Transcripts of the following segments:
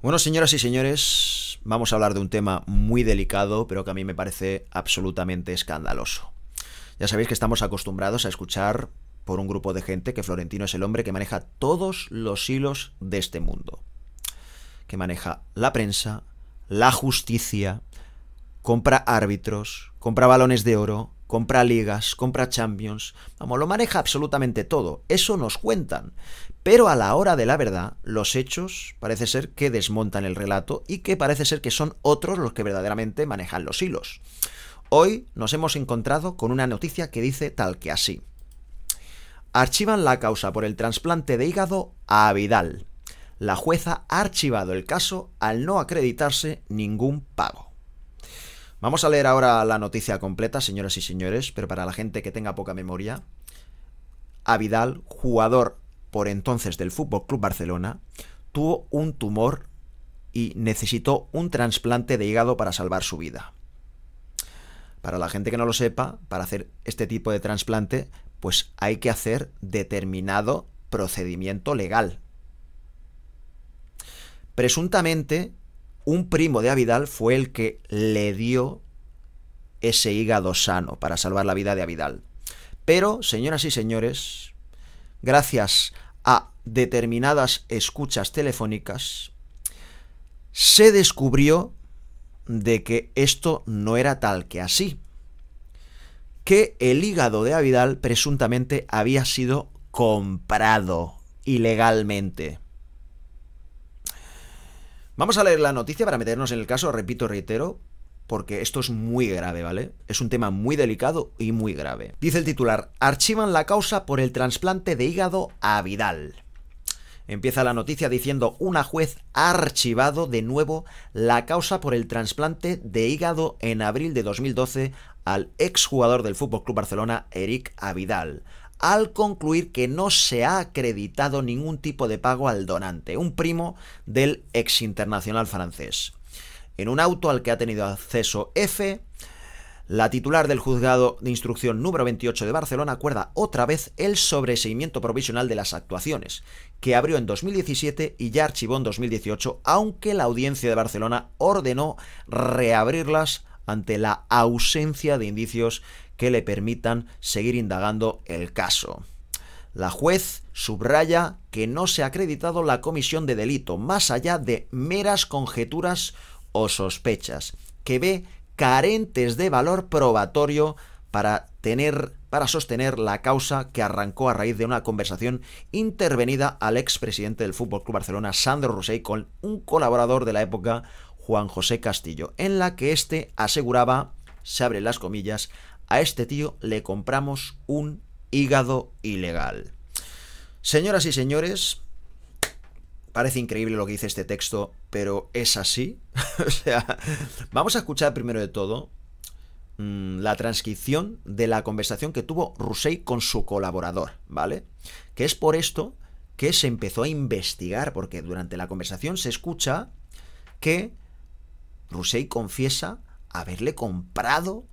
Bueno, señoras y señores, vamos a hablar de un tema muy delicado, pero que a mí me parece absolutamente escandaloso. Ya sabéis que estamos acostumbrados a escuchar por un grupo de gente que Florentino es el hombre que maneja todos los hilos de este mundo. Que maneja la prensa, la justicia, compra árbitros, compra balones de oro, compra ligas, compra Champions, vamos, lo maneja absolutamente todo, eso nos cuentan. Pero a la hora de la verdad, los hechos parece ser que desmontan el relato y que parece ser que son otros los que verdaderamente manejan los hilos. Hoy nos hemos encontrado con una noticia que dice tal que así. Archivan la causa por el trasplante de hígado a Vidal. La jueza ha archivado el caso al no acreditarse ningún pago. Vamos a leer ahora la noticia completa, señoras y señores, pero para la gente que tenga poca memoria, Avidal, jugador por entonces del Fútbol Club Barcelona, tuvo un tumor y necesitó un trasplante de hígado para salvar su vida. Para la gente que no lo sepa, para hacer este tipo de trasplante, pues hay que hacer determinado procedimiento legal. Presuntamente, un primo de Avidal fue el que le dio ese hígado sano para salvar la vida de Avidal. Pero, señoras y señores, gracias a determinadas escuchas telefónicas, se descubrió de que esto no era tal que así, que el hígado de Avidal presuntamente había sido comprado ilegalmente. Vamos a leer la noticia para meternos en el caso, repito, reitero, porque esto es muy grave, ¿vale? Es un tema muy delicado y muy grave. Dice el titular, archivan la causa por el trasplante de hígado a Vidal. Empieza la noticia diciendo, una juez ha archivado de nuevo la causa por el trasplante de hígado en abril de 2012 al exjugador del Fútbol Club Barcelona, Eric Avidal, al concluir que no se ha acreditado ningún tipo de pago al donante, un primo del ex internacional francés. En un auto al que ha tenido acceso F, la titular del juzgado de instrucción número 28 de Barcelona acuerda otra vez el sobreseimiento provisional de las actuaciones, que abrió en 2017 y ya archivó en 2018, aunque la audiencia de Barcelona ordenó reabrirlas ante la ausencia de indicios que le permitan seguir indagando el caso. La juez subraya que no se ha acreditado la comisión de delito, más allá de meras conjeturas o sospechas, que ve carentes de valor probatorio para tener para sostener la causa que arrancó a raíz de una conversación intervenida al expresidente del Fútbol Club Barcelona Sandro Rosell con un colaborador de la época Juan José Castillo, en la que éste aseguraba, se abre las comillas, a este tío le compramos un hígado ilegal. Señoras y señores, parece increíble lo que dice este texto, pero es así. o sea, vamos a escuchar primero de todo mm, la transcripción de la conversación que tuvo rusei con su colaborador, ¿vale? Que es por esto que se empezó a investigar, porque durante la conversación se escucha que rusei confiesa haberle comprado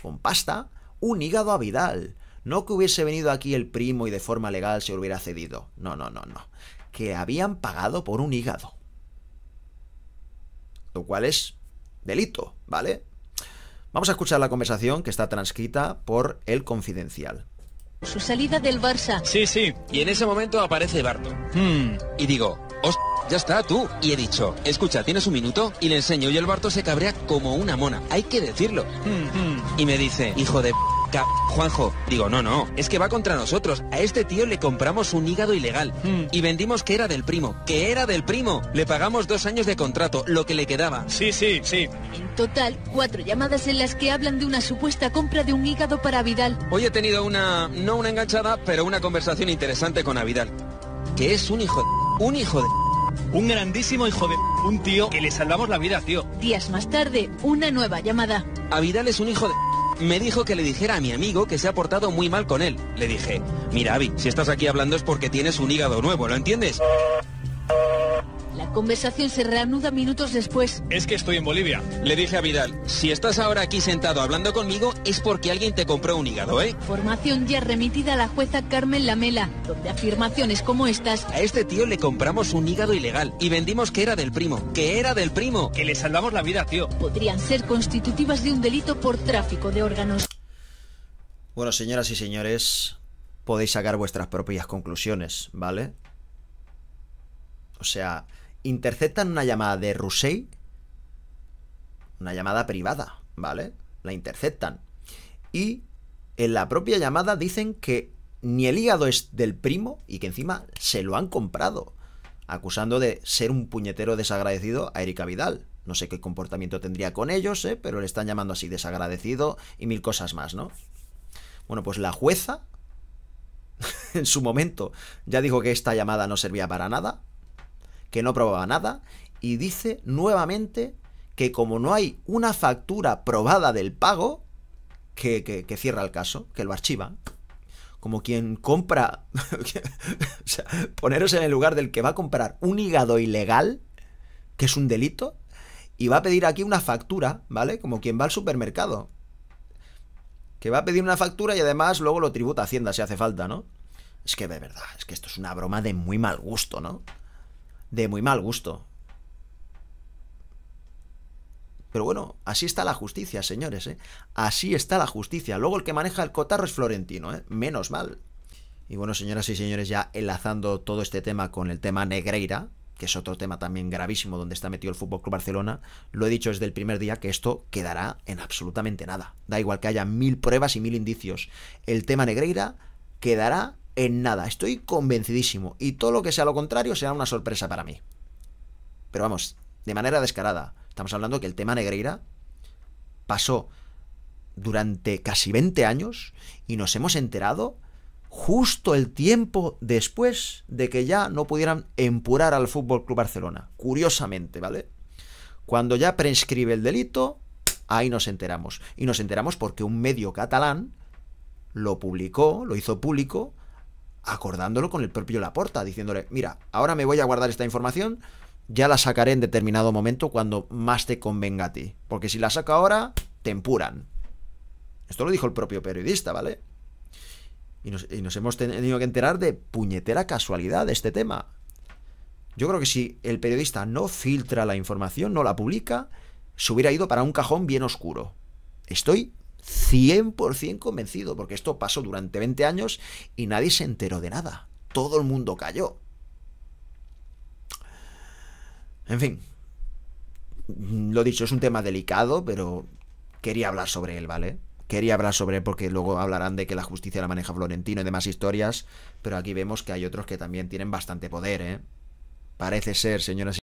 con pasta, un hígado a Vidal. No que hubiese venido aquí el primo y de forma legal se hubiera cedido. No, no, no, no. Que habían pagado por un hígado. Lo cual es delito, ¿vale? Vamos a escuchar la conversación que está transcrita por El Confidencial. Su salida del Barça. Sí, sí. Y en ese momento aparece barto hmm. Y digo, hostia ya está, tú. Y he dicho, escucha, ¿tienes un minuto? Y le enseño, y el Barto se cabrea como una mona, hay que decirlo. Y me dice, hijo de... Juanjo, digo, no, no, es que va contra nosotros. A este tío le compramos un hígado ilegal mm. y vendimos que era del primo, que era del primo. Le pagamos dos años de contrato, lo que le quedaba. Sí, sí, sí. En total, cuatro llamadas en las que hablan de una supuesta compra de un hígado para Vidal. Hoy he tenido una, no una enganchada, pero una conversación interesante con Avidal, que es un hijo de... un hijo de... Un grandísimo hijo de... Un tío que le salvamos la vida, tío. Días más tarde, una nueva llamada. A es un hijo de... Me dijo que le dijera a mi amigo que se ha portado muy mal con él. Le dije, mira Avi, si estás aquí hablando es porque tienes un hígado nuevo, ¿lo entiendes? Conversación se reanuda minutos después. Es que estoy en Bolivia. Le dije a Vidal, si estás ahora aquí sentado hablando conmigo es porque alguien te compró un hígado, ¿eh? Formación ya remitida a la jueza Carmen Lamela, donde afirmaciones como estas... A este tío le compramos un hígado ilegal y vendimos que era del primo, que era del primo, que le salvamos la vida, tío. Podrían ser constitutivas de un delito por tráfico de órganos. Bueno, señoras y señores, podéis sacar vuestras propias conclusiones, ¿vale? O sea, interceptan una llamada de rusei una llamada privada, ¿vale? La interceptan. Y en la propia llamada dicen que ni el hígado es del primo y que encima se lo han comprado, acusando de ser un puñetero desagradecido a Erika Vidal. No sé qué comportamiento tendría con ellos, ¿eh? pero le están llamando así desagradecido y mil cosas más, ¿no? Bueno, pues la jueza en su momento ya dijo que esta llamada no servía para nada, que no probaba nada y dice nuevamente que como no hay una factura probada del pago, que, cierra el caso, que lo archiva. Como quien compra... o sea, poneros en el lugar del que va a comprar un hígado ilegal, que es un delito, y va a pedir aquí una factura, ¿vale? Como quien va al supermercado. Que va a pedir una factura y además luego lo tributa Hacienda si hace falta, ¿no? Es que de verdad, es que esto es una broma de muy mal gusto, ¿no? de muy mal gusto. Pero bueno, así está la justicia, señores, ¿eh? Así está la justicia. Luego el que maneja el cotarro es Florentino, ¿eh? Menos mal. Y bueno, señoras y señores, ya enlazando todo este tema con el tema Negreira, que es otro tema también gravísimo donde está metido el FC Barcelona, lo he dicho desde el primer día que esto quedará en absolutamente nada. Da igual que haya mil pruebas y mil indicios. El tema Negreira quedará en nada. Estoy convencidísimo. Y todo lo que sea lo contrario será una sorpresa para mí. Pero vamos, de manera descarada. Estamos hablando que el tema Negreira pasó durante casi 20 años y nos hemos enterado justo el tiempo después de que ya no pudieran empurar al Fútbol Club Barcelona. Curiosamente, ¿vale? Cuando ya prescribe el delito, ahí nos enteramos. Y nos enteramos porque un medio catalán lo publicó, lo hizo público acordándolo con el propio Laporta, diciéndole, mira, ahora me voy a guardar esta información, ya la sacaré en determinado momento cuando más te convenga a ti, porque si la saco ahora, te empuran. Esto lo dijo el propio periodista, ¿vale? Y nos, y nos hemos tenido que enterar de puñetera casualidad de este tema. Yo creo que si el periodista no filtra la información, no la publica, se hubiera ido para un cajón bien oscuro. Estoy 100% convencido, porque esto pasó durante 20 años y nadie se enteró de nada. Todo el mundo cayó. En fin, lo dicho, es un tema delicado, pero quería hablar sobre él, ¿vale? Quería hablar sobre él porque luego hablarán de que la justicia la maneja Florentino y demás historias, pero aquí vemos que hay otros que también tienen bastante poder, ¿eh? Parece ser, señoras y